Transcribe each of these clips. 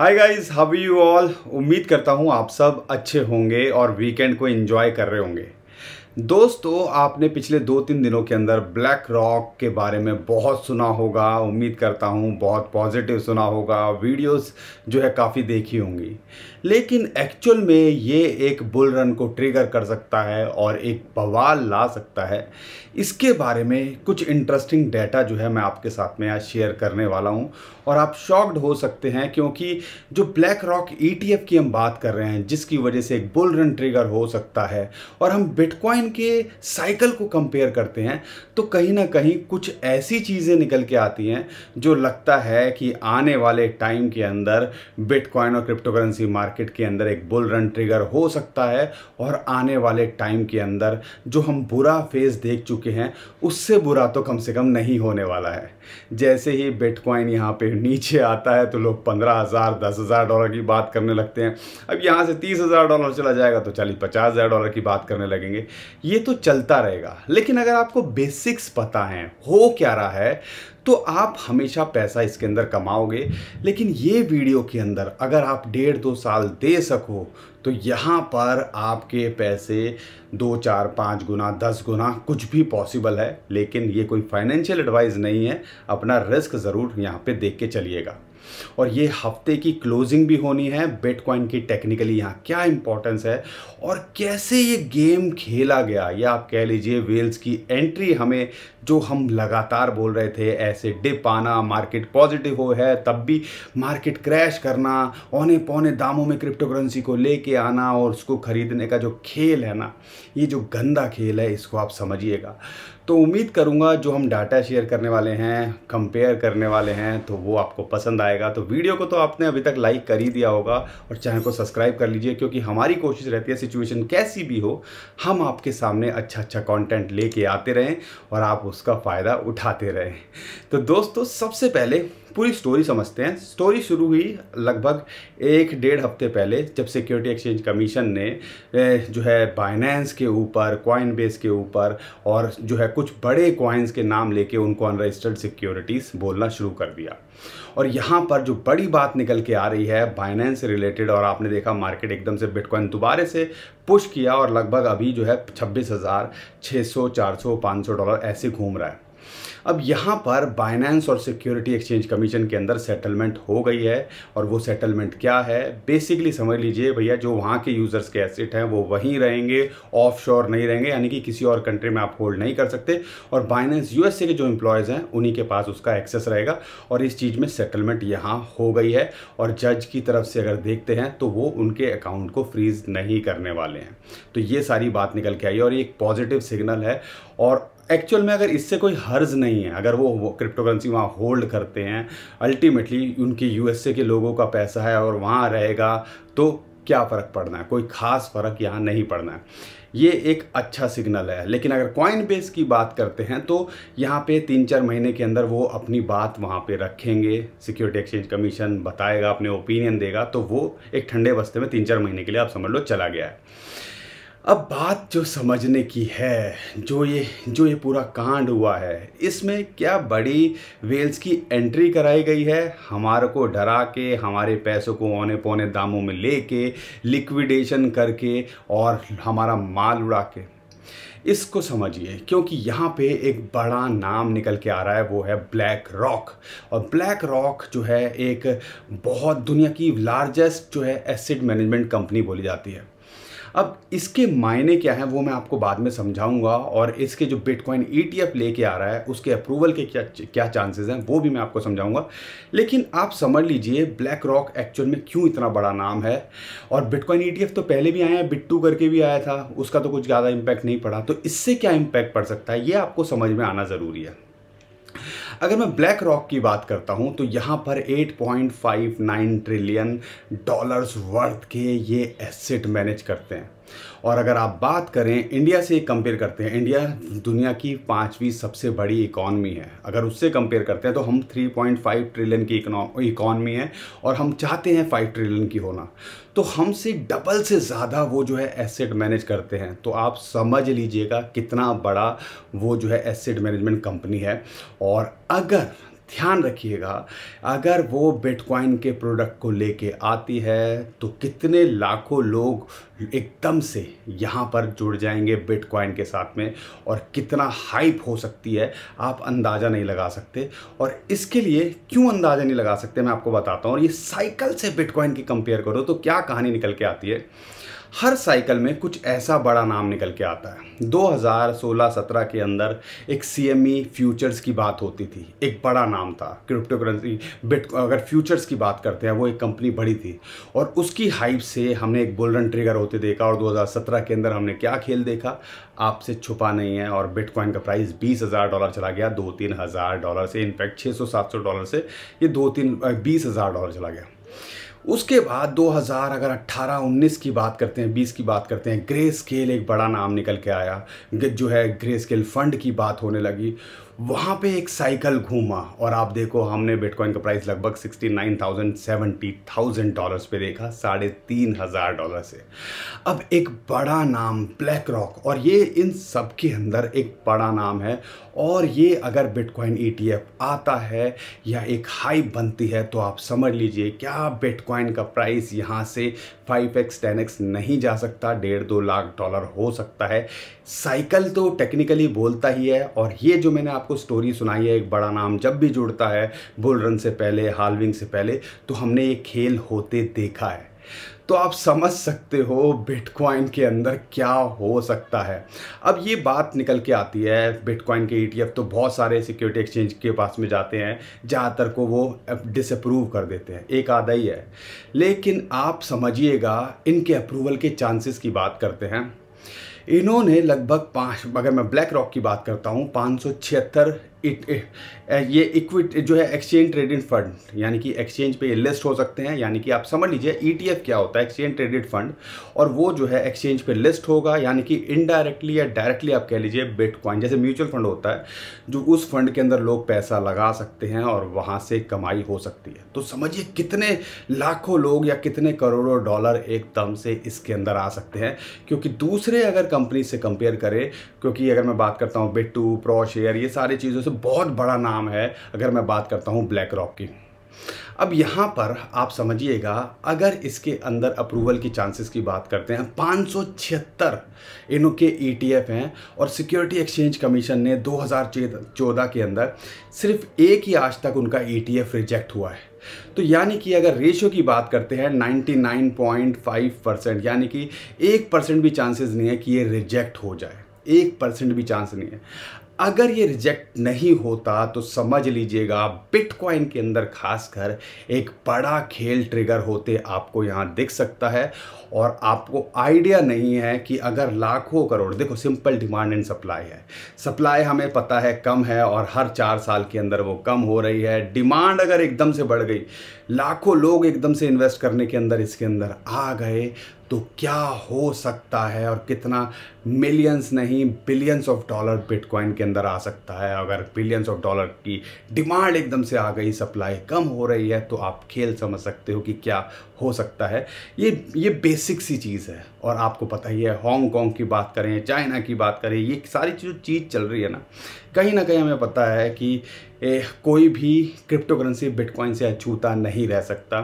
hi guys how you all उम्मीद करता हूँ आप सब अच्छे होंगे और वीकेंड को एंजॉय कर रहे होंगे दोस्तों आपने पिछले दो तीन दिनों के अंदर ब्लैक रॉक के बारे में बहुत सुना होगा उम्मीद करता हूँ बहुत पॉजिटिव सुना होगा वीडियोस जो है काफ़ी देखी होंगी लेकिन एक्चुअल में ये एक बुल रन को ट्रिगर कर सकता है और एक बवाल ला सकता है इसके बारे में कुछ इंटरेस्टिंग डाटा जो है मैं आपके साथ में आज शेयर करने वाला हूँ और आप शॉक्ड हो सकते हैं क्योंकि जो ब्लैक रॉक ई की हम बात कर रहे हैं जिसकी वजह से एक बुल रन ट्रिगर हो सकता है और हम बिटकॉइन के साइकिल को कंपेयर करते हैं तो कहीं ना कहीं कुछ ऐसी चीज़ें निकल के आती हैं जो लगता है कि आने वाले टाइम के अंदर बिटकॉइन और क्रिप्टो करेंसी मार्केट के अंदर एक बुल रन ट्रिगर हो सकता है और आने वाले टाइम के अंदर जो हम बुरा फेज़ देख चुके हैं उससे बुरा तो कम से कम नहीं होने वाला है जैसे ही बिटकॉइन यहाँ पर नीचे आता है तो लोग पंद्रह हज़ार दस हज़ार डॉलर की बात करने लगते हैं अब यहाँ से तीस हज़ार डॉलर चला जाएगा तो चालीस पचास हज़ार डॉलर की बात करने लगेंगे ये तो चलता रहेगा लेकिन अगर आपको बेसिक्स पता है हो क्या रहा है तो आप हमेशा पैसा इसके अंदर कमाओगे लेकिन ये वीडियो के अंदर अगर आप डेढ़ दो साल दे सको तो यहाँ पर आपके पैसे दो चार पाँच गुना दस गुना कुछ भी पॉसिबल है लेकिन ये कोई फाइनेंशियल एडवाइस नहीं है अपना रिस्क ज़रूर यहाँ पे देख के चलिएगा और ये हफ्ते की क्लोजिंग भी होनी है बिटकॉइन की टेक्निकली यहाँ क्या इंपॉर्टेंस है और कैसे ये गेम खेला गया या आप कह लीजिए वेल्स की एंट्री हमें जो हम लगातार बोल रहे थे ऐसे डिप आना मार्केट पॉजिटिव हो है तब भी मार्केट क्रैश करना औने पौने दामों में क्रिप्टो करेंसी को लेके आना और उसको खरीदने का जो खेल है ना ये जो गंदा खेल है इसको आप समझिएगा तो उम्मीद करूँगा जो हम डाटा शेयर करने वाले हैं कंपेयर करने वाले हैं तो वो आपको पसंद आएगा तो वीडियो को तो आपने अभी तक लाइक कर ही दिया होगा और चैनल को सब्सक्राइब कर लीजिए क्योंकि हमारी कोशिश रहती है सिचुएशन कैसी भी हो हम आपके सामने अच्छा अच्छा कॉन्टेंट लेके आते रहें और आप उसका फ़ायदा उठाते रहें तो दोस्तों सबसे पहले पूरी स्टोरी समझते हैं स्टोरी शुरू हुई लगभग एक डेढ़ हफ्ते पहले जब सिक्योरिटी एक्सचेंज कमीशन ने जो है बाइनेंस के ऊपर कॉइन बेस के ऊपर और जो है कुछ बड़े कॉइन्स के नाम लेके उनको अनरजिस्टर्ड सिक्योरिटीज़ बोलना शुरू कर दिया और यहाँ पर जो बड़ी बात निकल के आ रही है बाइनेंस से रिलेटेड और आपने देखा मार्केट एकदम से बिटकॉइन दोबारे से पुश किया और लगभग अभी जो है छब्बीस हज़ार छः सौ चार सौ पाँच सौ डॉलर ऐसे घूम रहा है अब यहाँ पर बाइनेंस और सिक्योरिटी एक्सचेंज कमीशन के अंदर सेटलमेंट हो गई है और वो सेटलमेंट क्या है बेसिकली समझ लीजिए भैया जो वहाँ के यूज़र्स के एसेट हैं वो वहीं रहेंगे ऑफ नहीं रहेंगे यानी कि किसी और कंट्री में आप होल्ड नहीं कर सकते और बाइनेंस यू के जो एम्प्लॉयज़ हैं उन्हीं के पास उसका एक्सेस रहेगा और इस चीज़ में सेटलमेंट यहाँ हो गई है और जज की तरफ से अगर देखते हैं तो वो उनके अकाउंट को फ्रीज नहीं करने वाले हैं तो ये सारी बात निकल के आई और ये एक पॉजिटिव सिग्नल है और एक्चुअल में अगर इससे कोई हर्ज नहीं है अगर वो, क्रिप्टो करेंसी वहाँ होल्ड करते हैं अल्टीमेटली उनके यूएसए के लोगों का पैसा है और वहाँ रहेगा तो क्या फ़र्क पड़ना है कोई ख़ास फ़र्क यहाँ नहीं पड़ना है ये एक अच्छा सिग्नल है लेकिन अगर कॉइन बेस की बात करते हैं तो यहाँ पे तीन चार महीने के अंदर वो अपनी बात वहाँ पे रखेंगे सिक्योरिटी एक्सचेंज कमीशन बताएगा अपने ओपिनियन देगा तो वो एक ठंडे बस्ते में तीन चार महीने के लिए आप समझ लो चला गया है अब बात जो समझने की है जो ये जो ये पूरा कांड हुआ है इसमें क्या बड़ी वेल्स की एंट्री कराई गई है हमारे को डरा के हमारे पैसों को औने पौने दामों में लेके लिक्विडेशन करके और हमारा माल उड़ा के इसको समझिए क्योंकि यहाँ पे एक बड़ा नाम निकल के आ रहा है वो है ब्लैक रॉक और ब्लैक रॉक जो है एक बहुत दुनिया की लार्जेस्ट जो है एसिड मैनेजमेंट कंपनी बोली जाती है अब इसके मायने क्या है वो मैं आपको बाद में समझाऊंगा और इसके जो बिटकॉइन ईटीएफ e लेके आ रहा है उसके अप्रूवल के क्या क्या चांसेस हैं वो भी मैं आपको समझाऊंगा लेकिन आप समझ लीजिए ब्लैक रॉक एक्चुअल में क्यों इतना बड़ा नाम है और बिटकॉइन ई e तो पहले भी आया है बिट्टू करके भी आया था उसका तो कुछ ज़्यादा इम्पैक्ट नहीं पड़ा तो इससे क्या इम्पैक्ट पड़ सकता है ये आपको समझ में आना ज़रूरी है अगर मैं ब्लैक रॉक की बात करता हूँ तो यहाँ पर 8.59 ट्रिलियन डॉलर्स वर्थ के ये एसेट मैनेज करते हैं और अगर आप बात करें इंडिया से कंपेयर करते हैं इंडिया दुनिया की पाँचवीं सबसे बड़ी इकॉनमी है अगर उससे कंपेयर करते हैं तो हम 3.5 ट्रिलियन की इकॉनमी है और हम चाहते हैं 5 ट्रिलियन की होना तो हमसे डबल से ज़्यादा वो जो है एसेट मैनेज करते हैं तो आप समझ लीजिएगा कितना बड़ा वो जो है एसेट मैनेजमेंट कंपनी है और अगर ध्यान रखिएगा अगर वो बिटकॉइन के प्रोडक्ट को लेके आती है तो कितने लाखों लोग एकदम से यहाँ पर जुड़ जाएंगे बिटकॉइन के साथ में और कितना हाइप हो सकती है आप अंदाज़ा नहीं लगा सकते और इसके लिए क्यों अंदाज़ा नहीं लगा सकते मैं आपको बताता हूँ और ये साइकिल से बिटकॉइन की कंपेयर करो तो क्या कहानी निकल के आती है हर साइकिल में कुछ ऐसा बड़ा नाम निकल के आता है 2016-17 के अंदर एक सी फ्यूचर्स e की बात होती थी एक बड़ा नाम था क्रिप्टो करेंसी बिट अगर फ्यूचर्स की बात करते हैं वो एक कंपनी बड़ी थी और उसकी हाइप से हमने एक बोल्डन ट्रिगर होते देखा और 2017 के अंदर हमने क्या खेल देखा आपसे छुपा नहीं है और बिटकॉइन का प्राइस बीस हज़ार डॉलर चला गया दो तीन हज़ार डॉलर से इनफैक्ट छः सौ सात सौ डॉलर से ये दो तीन बीस हज़ार डॉलर चला गया उसके बाद 2000 अगर 18 19 की बात करते हैं 20 की बात करते हैं ग्रे स्केल एक बड़ा नाम निकल के आया जो है ग्रे स्केल फंड की बात होने लगी वहाँ पे एक साइकिल घूमा और आप देखो हमने बिटकॉइन का प्राइस लगभग sixty nine thousand seventy thousand dollars पे देखा साढ़े तीन हज़ार डॉलर से अब एक बड़ा नाम ब्लैक रॉक और ये इन सब के अंदर एक बड़ा नाम है और ये अगर बिटकॉइन ईटीएफ e आता है या एक हाई बनती है तो आप समझ लीजिए क्या बिटकॉइन का प्राइस यहाँ से फाइव एक्स टेन एक्स नहीं जा सकता डेढ़ दो लाख डॉलर हो सकता है साइकिल तो टेक्निकली बोलता ही है और ये जो मैंने आप आपको स्टोरी सुनाई है एक बड़ा नाम जब भी जुड़ता है बुल रन से पहले हालविंग से पहले तो हमने ये खेल होते देखा है तो आप समझ सकते हो बिटकॉइन के अंदर क्या हो सकता है अब ये बात निकल के आती है बिटकॉइन के ईटीएफ e तो बहुत सारे सिक्योरिटी एक्सचेंज के पास में जाते हैं ज़्यादातर को वो डिसअप्रूव कर देते हैं एक आधा ही है लेकिन आप समझिएगा इनके अप्रूवल के चांसेस की बात करते हैं इन्होंने लगभग पाँच अगर मैं ब्लैक रॉक की बात करता हूँ पाँच इट uh, ये इक्विट जो है एक्सचेंज ट्रेडेड फंड यानी कि एक्सचेंज पे लिस्ट हो सकते हैं यानी कि आप समझ लीजिए ईटीएफ e क्या होता है एक्सचेंज ट्रेडेड फंड और वो जो है एक्सचेंज पे लिस्ट होगा यानी कि इनडायरेक्टली या डायरेक्टली आप कह लीजिए बिटकॉइन जैसे म्यूचुअल फंड होता है जो उस फंड के अंदर लोग पैसा लगा सकते हैं और वहाँ से कमाई हो सकती है तो समझिए कितने लाखों लोग या कितने करोड़ों डॉलर एकदम से इसके अंदर आ सकते हैं क्योंकि दूसरे अगर कंपनी से कंपेयर करें क्योंकि अगर मैं बात करता हूँ बिट टू प्रो शेयर ये सारी चीज़ों से तो बहुत बड़ा नाम है अगर मैं बात करता हूँ ब्लैक रॉक की अब यहाँ पर आप समझिएगा अगर इसके अंदर अप्रूवल की चांसेस की बात करते हैं पाँच सौ ई टी एफ हैं और सिक्योरिटी एक्सचेंज कमीशन ने 2014 के अंदर सिर्फ एक ही आज तक उनका एफ e रिजेक्ट हुआ है तो यानी कि अगर रेशियो की बात करते हैं 99.5 परसेंट यानी कि एक परसेंट भी चांसेस नहीं है कि ये रिजेक्ट हो जाए एक परसेंट भी चांस नहीं है अगर ये रिजेक्ट नहीं होता तो समझ लीजिएगा बिटकॉइन के अंदर खासकर एक बड़ा खेल ट्रिगर होते आपको यहाँ दिख सकता है और आपको आइडिया नहीं है कि अगर लाखों करोड़ देखो सिंपल डिमांड एंड सप्लाई है सप्लाई हमें पता है कम है और हर चार साल के अंदर वो कम हो रही है डिमांड अगर एकदम से बढ़ गई लाखों लोग एकदम से इन्वेस्ट करने के अंदर इसके अंदर आ गए तो क्या हो सकता है और कितना मिलियंस नहीं बिलियंस ऑफ डॉलर बिटकॉइन के अंदर आ सकता है अगर बिलियंस ऑफ डॉलर की डिमांड एकदम से आ गई सप्लाई कम हो रही है तो आप खेल समझ सकते हो कि क्या हो सकता है ये ये बेसिक सी चीज़ है और आपको पता ही है हांगकॉन्ग की बात करें चाइना की बात करें ये सारी जो चीज़ चल रही है ना कहीं ना कहीं हमें पता है कि ए, कोई भी क्रिप्टो करेंसी बिटकॉइन से अछूता नहीं रह सकता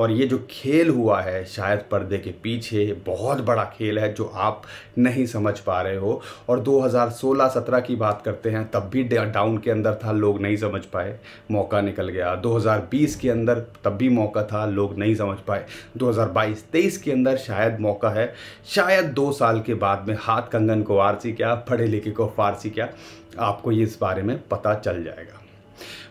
और ये जो खेल हुआ है शायद पर्दे के पीछे बहुत बड़ा खेल है जो आप नहीं समझ समझ पा रहे हो और 2016-17 की बात करते हैं तब भी डाउन के अंदर था लोग नहीं समझ पाए मौका निकल गया 2020 के अंदर तब भी मौका था लोग नहीं समझ पाए 2022-23 के अंदर शायद मौका है शायद दो साल के बाद में हाथ कंगन को आरसी क्या पढ़े लिखे को फारसी क्या आपको ये इस बारे में पता चल जाएगा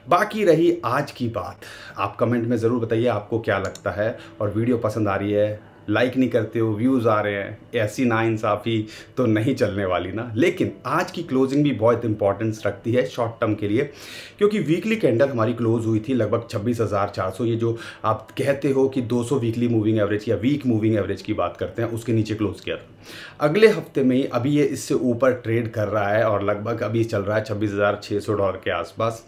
बाकी रही आज की बात आप कमेंट में ज़रूर बताइए आपको क्या लगता है और वीडियो पसंद आ रही है लाइक नहीं करते हो व्यूज़ आ रहे हैं ऐसी ना इंसाफ़ी तो नहीं चलने वाली ना लेकिन आज की क्लोजिंग भी बहुत इंपॉर्टेंस रखती है शॉर्ट टर्म के लिए क्योंकि वीकली कैंडल हमारी क्लोज हुई थी लगभग 26,400 ये जो आप कहते हो कि 200 वीकली मूविंग एवरेज या वीक मूविंग एवरेज की बात करते हैं उसके नीचे क्लोज किया था अगले हफ्ते में ही अभी ये इससे ऊपर ट्रेड कर रहा है और लगभग अभी चल रहा है छब्बीस डॉलर के आसपास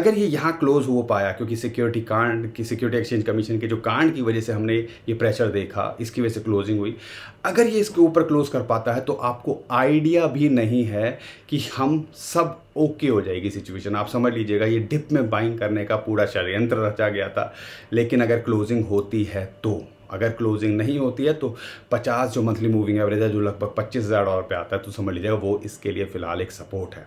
अगर ये यहाँ क्लोज हो पाया क्योंकि सिक्योरिटी कांड की सिक्योरिटी एक्सचेंज कमीशन के जो कांड की वजह से हमने ये प्रेशर देखा इसकी वजह से क्लोजिंग हुई अगर ये इसके ऊपर क्लोज कर पाता है तो आपको आइडिया भी नहीं है कि हम सब ओके हो जाएगी सिचुएशन आप समझ लीजिएगा ये डिप में बाइंग करने का पूरा षडयंत्र रचा गया था लेकिन अगर क्लोजिंग होती है तो अगर क्लोजिंग नहीं होती है तो 50 जो मंथली मूविंग एवरेज है जो लगभग पच्चीस हज़ार डॉलर पे आता है तो समझ लीजिएगा वो इसके लिए फ़िलहाल एक सपोर्ट है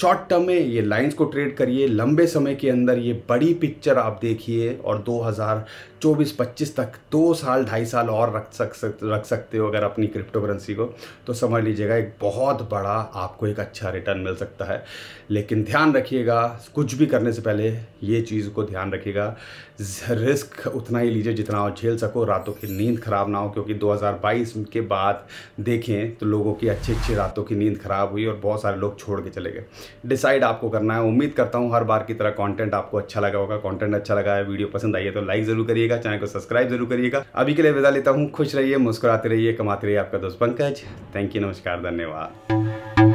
शॉर्ट टर्म में ये लाइंस को ट्रेड करिए लंबे समय के अंदर ये बड़ी पिक्चर आप देखिए और 2024-25 तक दो साल ढाई साल और रख सक रख सकते हो अगर अपनी क्रिप्टो करेंसी को तो समझ लीजिएगा एक बहुत बड़ा आपको एक अच्छा रिटर्न मिल सकता है लेकिन ध्यान रखिएगा कुछ भी करने से पहले ये चीज़ को ध्यान रखिएगा रिस्क उतना ही लीजिए जितना आप झेल सको रातों की नींद खराब ना हो क्योंकि 2022 के बाद देखें तो लोगों की अच्छी अच्छी रातों की नींद खराब हुई और बहुत सारे लोग छोड़ के चले गए डिसाइड आपको करना है उम्मीद करता हूँ हर बार की तरह कॉन्टेंट आपको अच्छा लगा होगा कॉन्टेंट अच्छा लगा है वीडियो पसंद आई है तो लाइक जरूर करिएगा चैनल को सब्सक्राइब जरूर करिएगा अभी के लिए विदा लेता हूँ खुश रहिए मुस्कुराते रहिए कमाते रहिए आपका दोस्त पंकज थैंक यू नमस्कार धन्यवाद